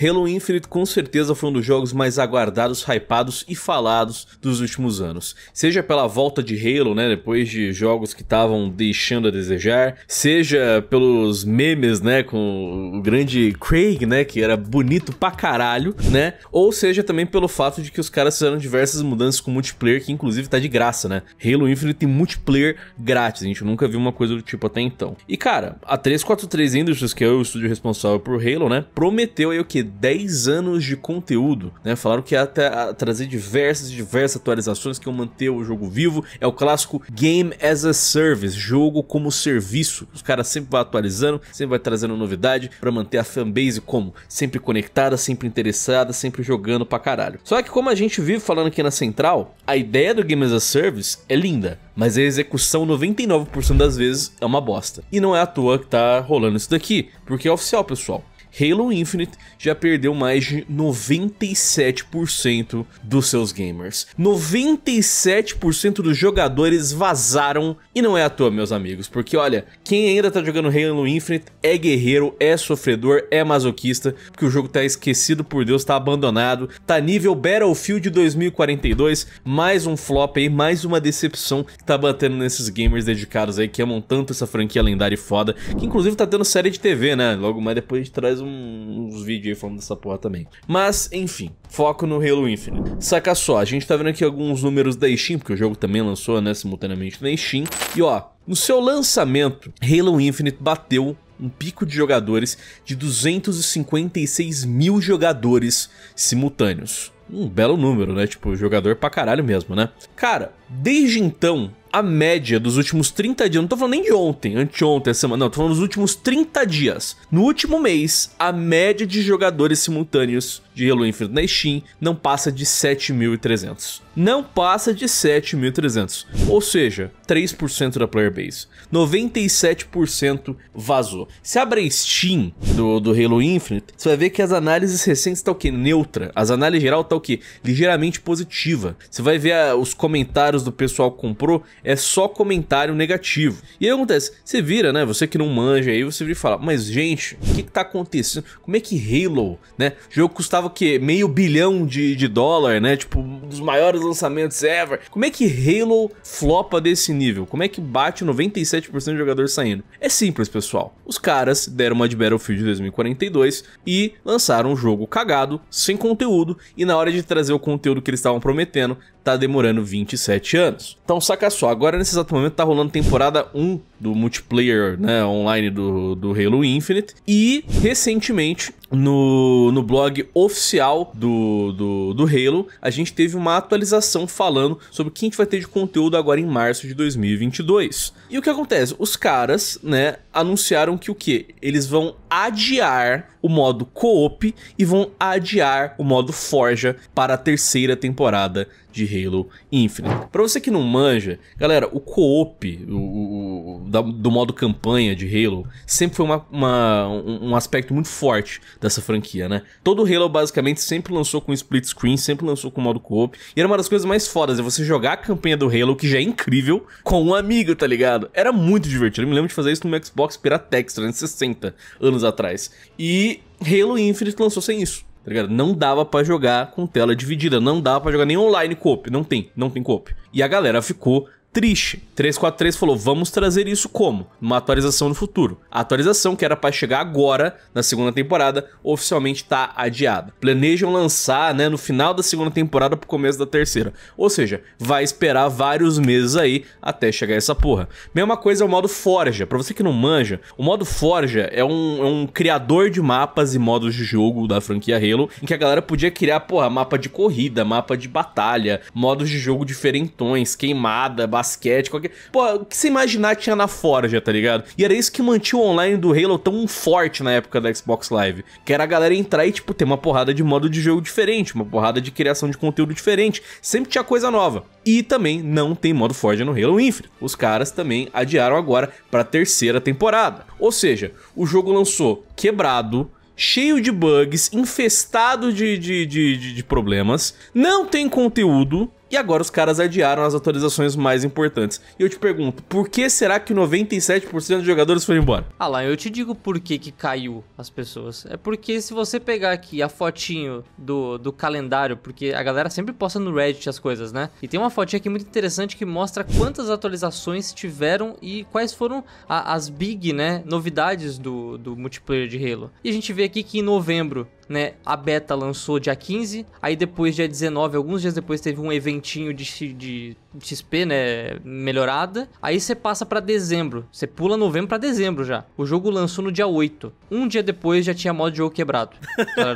Halo Infinite com certeza foi um dos jogos mais aguardados, hypados e falados dos últimos anos. Seja pela volta de Halo, né, depois de jogos que estavam deixando a desejar, seja pelos memes, né, com o grande Craig, né, que era bonito pra caralho, né, ou seja também pelo fato de que os caras fizeram diversas mudanças com multiplayer, que inclusive tá de graça, né. Halo Infinite tem multiplayer grátis, a gente nunca viu uma coisa do tipo até então. E cara, a 343 Industries, que é o estúdio responsável por Halo, né, prometeu aí o que 10 anos de conteúdo, né? Falaram que ia até trazer diversas diversas atualizações que iam é manter o jogo vivo. É o clássico Game as a Service, jogo como serviço. Os caras sempre vão atualizando, sempre vai trazendo novidade para manter a fanbase como sempre conectada, sempre interessada, sempre jogando pra caralho. Só que como a gente vive falando aqui na Central, a ideia do Game as a Service é linda, mas a execução 99% das vezes é uma bosta. E não é à toa que tá rolando isso daqui, porque é oficial, pessoal. Halo Infinite já perdeu mais de 97% dos seus gamers. 97% dos jogadores vazaram e não é à toa, meus amigos, porque olha, quem ainda tá jogando Halo Infinite é guerreiro, é sofredor, é masoquista, porque o jogo tá esquecido por Deus, tá abandonado, tá nível Battlefield 2042, mais um flop aí, mais uma decepção que tá batendo nesses gamers dedicados aí que amam tanto essa franquia lendária e foda, que inclusive tá tendo série de TV, né? Logo mais depois a gente traz um um, uns vídeos aí falando dessa porra também. Mas, enfim, foco no Halo Infinite. Saca só, a gente tá vendo aqui alguns números da Steam, porque o jogo também lançou, né, simultaneamente na Steam. E ó, no seu lançamento, Halo Infinite bateu um pico de jogadores de 256 mil jogadores simultâneos. Um belo número, né? Tipo, jogador pra caralho mesmo, né? Cara, Desde então, a média dos últimos 30 dias, não tô falando nem de ontem, anteontem, essa semana, não, tô falando dos últimos 30 dias. No último mês, a média de jogadores simultâneos de Halo Infinite na Steam não passa de 7.300. Não passa de 7.300. Ou seja, 3% da player base. 97% vazou. Se abre a Steam do, do Halo Infinite, você vai ver que as análises recentes tá o quê? Neutra. As análises geral tá o quê? Ligeiramente positiva. Você vai ver a, os comentários comentários do pessoal que comprou é só comentário negativo. E aí acontece, você vira, né? Você que não manja aí, você vira e fala, mas gente, o que, que tá acontecendo? Como é que Halo, né? O jogo custava o quê? Meio bilhão de, de dólar, né? Tipo, um dos maiores lançamentos ever. Como é que Halo flopa desse nível? Como é que bate 97% de jogador saindo? É simples, pessoal. Os caras deram uma de Battlefield 2042 e lançaram um jogo cagado, sem conteúdo, e na hora de trazer o conteúdo que eles estavam prometendo, tá demorando 27 17 anos. Então saca só, agora nesse exato momento tá rolando temporada 1 do multiplayer né, online do, do Halo Infinite. E, recentemente, no, no blog oficial do, do, do Halo, a gente teve uma atualização falando sobre o que a gente vai ter de conteúdo agora em março de 2022. E o que acontece? Os caras, né, anunciaram que o quê? Eles vão adiar o modo co-op e vão adiar o modo Forja para a terceira temporada de Halo Infinite. Para você que não manja, galera, o co-op, o, o da, do modo campanha de Halo sempre foi uma, uma, um, aspecto muito forte dessa franquia, né? Todo Halo basicamente sempre lançou com split screen, sempre lançou com modo co-op. E era uma das coisas mais fodas, é você jogar a campanha do Halo, que já é incrível, com um amigo, tá ligado? Era muito divertido. Eu me lembro de fazer isso no meu Xbox Piratex 360 anos atrás. E Halo Infinite lançou sem isso. Tá ligado? Não dava para jogar com tela dividida, não dava para jogar nem online coop, não tem, não tem coop E a galera ficou triste. 343 falou: vamos trazer isso como? Uma atualização no futuro. A atualização, que era para chegar agora, na segunda temporada, oficialmente está adiada. Planejam lançar né, no final da segunda temporada pro começo da terceira. Ou seja, vai esperar vários meses aí até chegar essa porra. Mesma coisa é o modo Forja. Pra você que não manja, o modo Forja é um, é um criador de mapas e modos de jogo da franquia Halo, em que a galera podia criar, porra, mapa de corrida, mapa de batalha, modos de jogo diferentões, queimada, bastante basquete, qualquer. Pô, o que você imaginar tinha na Forja, tá ligado? E era isso que mantinha o online do Halo tão forte na época da Xbox Live. Que era a galera entrar e, tipo, ter uma porrada de modo de jogo diferente, uma porrada de criação de conteúdo diferente. Sempre tinha coisa nova. E também não tem modo Forja no Halo Infinite. Os caras também adiaram agora para a terceira temporada. Ou seja, o jogo lançou quebrado, cheio de bugs, infestado de, de, de, de, problemas, não tem conteúdo, e agora os caras adiaram as atualizações mais importantes. E eu te pergunto, por que será que 97% dos jogadores foram embora? Ah lá, eu te digo por que, que caiu as pessoas. É porque se você pegar aqui a fotinho do, do calendário, porque a galera sempre posta no Reddit as coisas, né? E tem uma fotinha aqui muito interessante que mostra quantas atualizações tiveram e quais foram a, as big, né, novidades do, do multiplayer de Halo. E a gente vê aqui que em novembro né? A beta lançou dia 15, aí depois, dia 19, alguns dias depois, teve um eventinho de, de XP, né? Melhorada. Aí você passa para dezembro. Você pula novembro para dezembro já. O jogo lançou no dia 8. Um dia depois já tinha modo de jogo quebrado.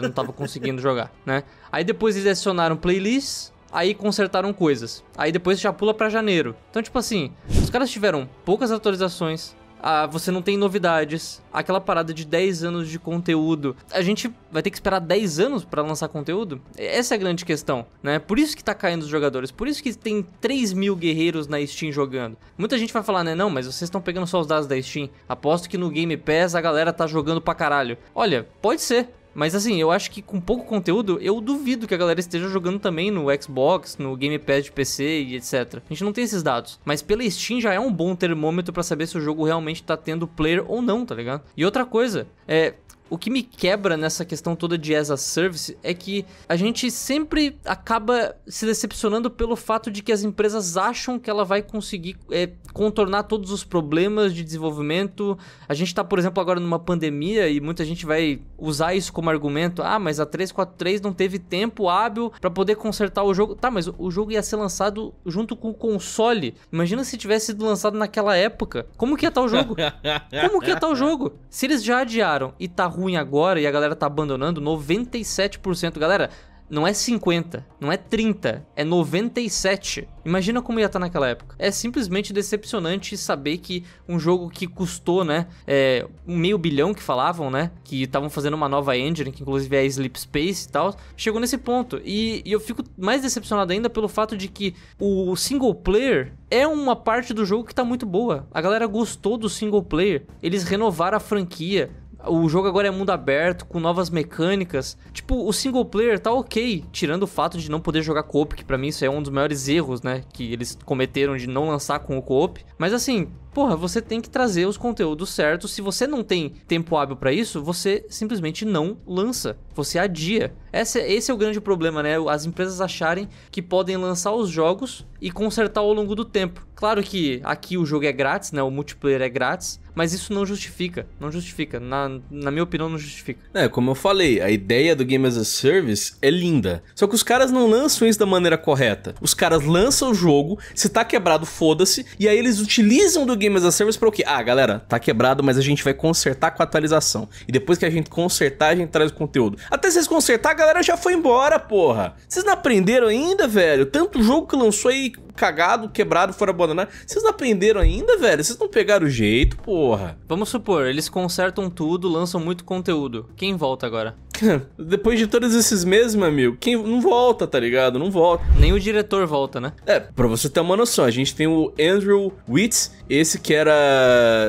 não tava conseguindo jogar, né? Aí depois eles adicionaram playlists aí consertaram coisas. Aí depois já pula para janeiro. Então, tipo assim, os caras tiveram poucas atualizações, ah, você não tem novidades, aquela parada de 10 anos de conteúdo. A gente vai ter que esperar 10 anos para lançar conteúdo? Essa é a grande questão, né? Por isso que tá caindo os jogadores, por isso que tem 3 mil guerreiros na Steam jogando. Muita gente vai falar, né? Não, mas vocês estão pegando só os dados da Steam. Aposto que no Game Pass a galera tá jogando pra caralho. Olha, pode ser, mas assim, eu acho que com pouco conteúdo, eu duvido que a galera esteja jogando também no Xbox, no Gamepad de PC e etc. A gente não tem esses dados. Mas pela Steam já é um bom termômetro para saber se o jogo realmente tá tendo player ou não, tá ligado? E outra coisa, é. O que me quebra nessa questão toda de as a service é que a gente sempre acaba se decepcionando pelo fato de que as empresas acham que ela vai conseguir é, contornar todos os problemas de desenvolvimento. A gente está, por exemplo, agora numa pandemia e muita gente vai usar isso como argumento. Ah, mas a 343 não teve tempo hábil para poder consertar o jogo. Tá, mas o jogo ia ser lançado junto com o console. Imagina se tivesse sido lançado naquela época. Como que ia estar tá o jogo? Como que ia estar tá o jogo? Se eles já adiaram e tá ruim ruim agora e a galera tá abandonando, 97%. Galera, não é 50, não é 30, é 97. Imagina como ia estar tá naquela época. É simplesmente decepcionante saber que um jogo que custou, né, é, um meio bilhão que falavam, né, que estavam fazendo uma nova engine, que inclusive é a Sleep Space e tal, chegou nesse ponto. E, e eu fico mais decepcionado ainda pelo fato de que o single player é uma parte do jogo que tá muito boa. A galera gostou do single player, eles renovaram a franquia, o jogo agora é mundo aberto, com novas mecânicas. Tipo, o single player tá ok, tirando o fato de não poder jogar co-op, que pra mim isso é um dos maiores erros, né? Que eles cometeram de não lançar com o co-op. Mas assim, porra, você tem que trazer os conteúdos certos. Se você não tem tempo hábil para isso, você simplesmente não lança, você adia. Esse, esse é o grande problema, né? As empresas acharem que podem lançar os jogos e consertar ao longo do tempo. Claro que aqui o jogo é grátis, né? O multiplayer é grátis, mas isso não justifica, não justifica, na, na minha opinião não justifica. É, como eu falei, a ideia do Game as a Service é linda, só que os caras não lançam isso da maneira correta. Os caras lançam o jogo, se tá quebrado, foda-se, e aí eles utilizam do Game as a Service para o quê? Ah, galera, tá quebrado, mas a gente vai consertar com a atualização. E depois que a gente consertar, a gente traz o conteúdo. Até vocês consertar, a galera já foi embora, porra. Vocês não aprenderam ainda, velho? Tanto jogo que lançou aí cagado, quebrado, foram abandonados. Vocês não aprenderam ainda, velho? Vocês não pegaram o jeito, porra. Vamos supor, eles consertam tudo, lançam muito conteúdo. Quem volta agora? Depois de todos esses meses, meu amigo, quem não volta, tá ligado? Não volta. Nem o diretor volta, né? É, pra você ter uma noção, a gente tem o Andrew Witz, esse que era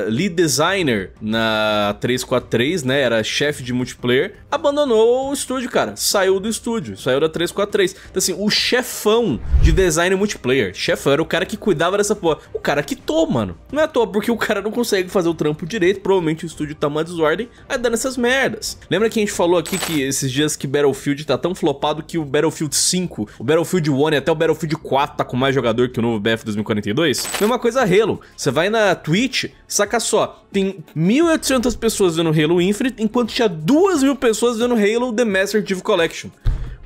lead designer na 343, né? Era chefe de multiplayer, abandonou o estúdio, cara. Saiu do estúdio, saiu da 343. Então, assim, o chefão de design multiplayer, Chefão era o cara que cuidava dessa porra. O cara quitou, mano. Não é à toa, porque o cara não consegue fazer o trampo direito, provavelmente o estúdio tá uma desordem, aí dando essas merdas. Lembra que a gente falou aqui que esses dias que Battlefield tá tão flopado que o Battlefield 5, o Battlefield 1 e até o Battlefield 4 tá com mais jogador que o novo BF 2042? Mesma coisa Halo. Você vai na Twitch, saca só, tem 1.800 pessoas vendo Halo Infinite, enquanto tinha 2.000 pessoas vendo Halo The Master Chief Collection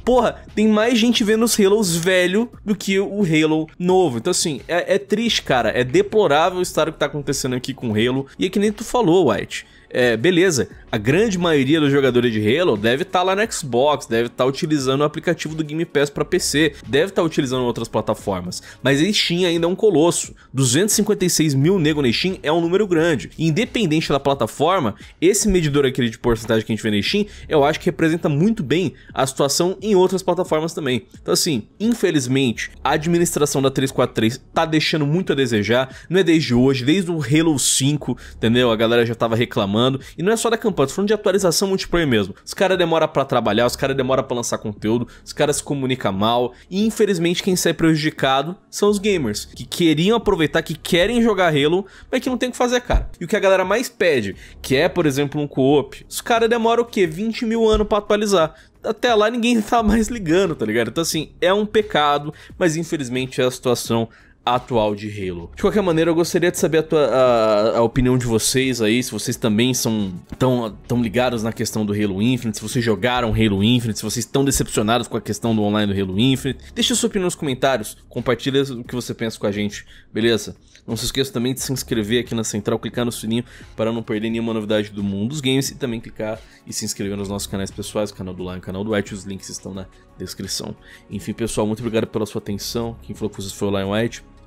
porra, tem mais gente vendo os Halos velho do que o Halo novo. Então, assim, é, é triste, cara. É deplorável estar o que tá acontecendo aqui com o Halo. E é que nem tu falou, White. É, beleza, a grande maioria dos jogadores de Halo deve estar tá lá no Xbox, deve estar tá utilizando o aplicativo do Game Pass para PC, deve estar tá utilizando outras plataformas. Mas a Steam ainda é um colosso. 256 mil nego na Steam é um número grande. E independente da plataforma, esse medidor aqui de porcentagem que a gente vê na Steam, eu acho que representa muito bem a situação em outras plataformas também. Então assim, infelizmente, a administração da 343 tá deixando muito a desejar, não é desde hoje, desde o Halo 5, entendeu? A galera já tava reclamando, e não é só da campanha desculpa, tô falando de atualização multiplayer mesmo. Os caras demoram para trabalhar, os caras demoram para lançar conteúdo, os caras se comunicam mal. E infelizmente quem sai prejudicado são os gamers, que queriam aproveitar, que querem jogar Halo, mas que não tem o que fazer, cara. E o que a galera mais pede, que é, por exemplo, um co-op, os caras demoram o quê? 20 mil anos para atualizar até lá ninguém tá mais ligando, tá ligado? Então, assim, é um pecado, mas infelizmente é a situação atual de Halo. De qualquer maneira, eu gostaria de saber a, tua, a, a opinião de vocês aí, se vocês também são tão, tão ligados na questão do Halo Infinite, se vocês jogaram Halo Infinite, se vocês estão decepcionados com a questão do online do Halo Infinite. Deixa sua opinião nos comentários, compartilha o que você pensa com a gente, beleza? Não se esqueça também de se inscrever aqui na Central, clicar no sininho para não perder nenhuma novidade do mundo dos games e também clicar e se inscrever nos nossos canais pessoais, canal do Lion, canal do White, os links estão na descrição. Enfim, pessoal, muito obrigado pela sua atenção. Quem falou com vocês foi é o Lion White.